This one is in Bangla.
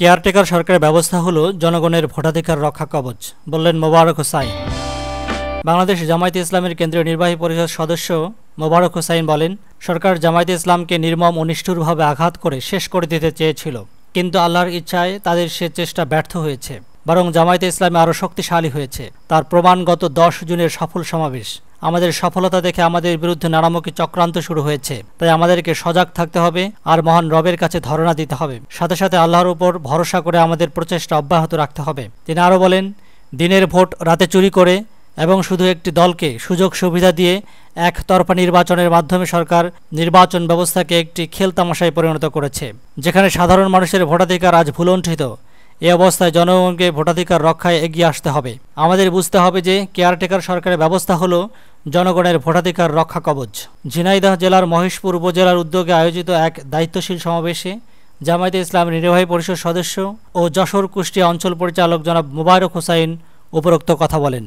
কেয়ারটেকার সরকারের ব্যবস্থা হলো জনগণের ভোটাধিকার রক্ষা কবচ বললেন মোবারক হোসাইন বাংলাদেশ জামায়াতে ইসলামের কেন্দ্রীয় নির্বাহী পরিষদ সদস্য মোবারক হোসাইন বলেন সরকার জামায়াতে ইসলামকে নির্মম ও নিষ্ঠুরভাবে আঘাত করে শেষ করে দিতে চেয়েছিল কিন্তু আল্লাহর ইচ্ছায় তাদের সে চেষ্টা ব্যর্থ হয়েছে বরং জামায়াতে ইসলামে আরও শক্তিশালী হয়েছে তার প্রমাণগত দশ জুনের সফল সমাবেশ আমাদের সফলতা দেখে আমাদের বিরুদ্ধে নানামুখী চক্রান্ত শুরু হয়েছে তাই আমাদেরকে সজাগ থাকতে হবে আর মহান রবের কাছে ধারণা দিতে হবে সাথে সাথে আল্লাহর উপর ভরসা করে আমাদের প্রচেষ্টা অব্যাহত রাখতে হবে তিনি আরও বলেন দিনের ভোট রাতে চুরি করে এবং শুধু একটি দলকে সুযোগ সুবিধা দিয়ে একতরফা নির্বাচনের মাধ্যমে সরকার নির্বাচন ব্যবস্থাকে একটি খেলতামশায় পরিণত করেছে যেখানে সাধারণ মানুষের ভোটাধিকার আজ ভুলণ্ঠিত এ অবস্থায় জনগণকে ভোটাধিকার রক্ষায় এগিয়ে আসতে হবে আমাদের বুঝতে হবে যে কেয়ারটেকার সরকারের ব্যবস্থা হলো জনগণের ভোটাধিকার রক্ষা কবচ ঝিনাইদহ জেলার মহেশপুর উপজেলার উদ্যোগে আয়োজিত এক দায়িত্বশীল সমাবেশে জামায়াতে ইসলাম নির্বাহী পরিষদ সদস্য ও যশোর কুষ্টিয়া অঞ্চল পরিচালক জনাব মোবারক হোসাইন উপরোক্ত কথা বলেন